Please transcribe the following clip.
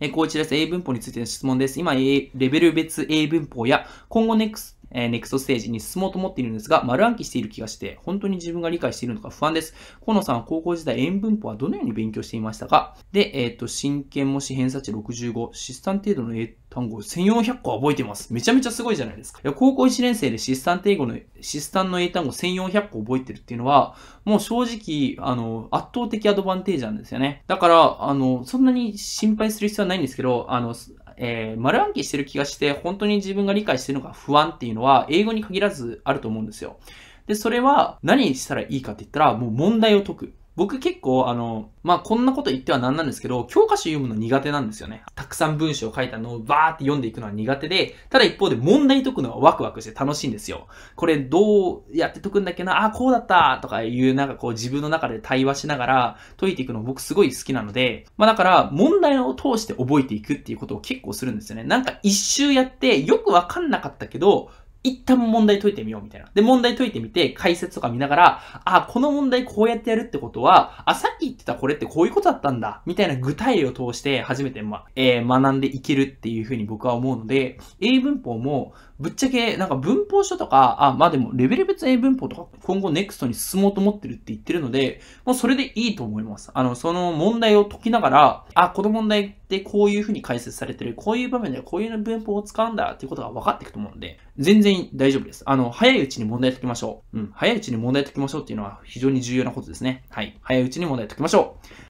えー、こう一です。英文法についての質問です。今、レベル別英文法や、今後ネクスえー、ネクストステージに進もうと思っているんですが、丸暗記している気がして、本当に自分が理解しているのか不安です。河野さんは高校時代、円文法はどのように勉強していましたかで、えっ、ー、と、真剣模試偏差値65、資産程度の英単語1400個覚えてます。めちゃめちゃすごいじゃないですか。いや、高校1年生で資産程度の、資産の英単語1400個覚えてるっていうのは、もう正直、あの、圧倒的アドバンテージなんですよね。だから、あの、そんなに心配する必要はないんですけど、あの、えー、丸暗記してる気がして、本当に自分が理解してるのが不安っていうのは、英語に限らずあると思うんですよ。で、それは何したらいいかって言ったら、もう問題を解く。僕結構あの、まあ、こんなこと言ってはなんなんですけど、教科書読むの苦手なんですよね。たくさん文章を書いたのをバーって読んでいくのは苦手で、ただ一方で問題解くのはワクワクして楽しいんですよ。これどうやって解くんだっけな、あ、こうだったとかいうなんかこう自分の中で対話しながら解いていくの僕すごい好きなので、まあ、だから問題を通して覚えていくっていうことを結構するんですよね。なんか一周やってよくわかんなかったけど、一旦問題解いてみようみたいな。で、問題解いてみて、解説とか見ながら、あ、この問題こうやってやるってことは、あ、さっき言ってたこれってこういうことだったんだ、みたいな具体例を通して初めて、ま、えー、学んでいけるっていうふうに僕は思うので、英文法も、ぶっちゃけ、なんか文法書とか、あ、まあでも、レベル別英文法とか、今後ネクストに進もうと思ってるって言ってるので、もうそれでいいと思います。あの、その問題を解きながら、あ、この問題で、こういうふうに解説されてる、こういう場面ではこういう文法を使うんだっていうことが分かっていくと思うので、全然大丈夫です。あの、早いうちに問題解きましょう。うん。早いうちに問題解きましょうっていうのは非常に重要なことですね。はい。早いうちに問題解きましょう。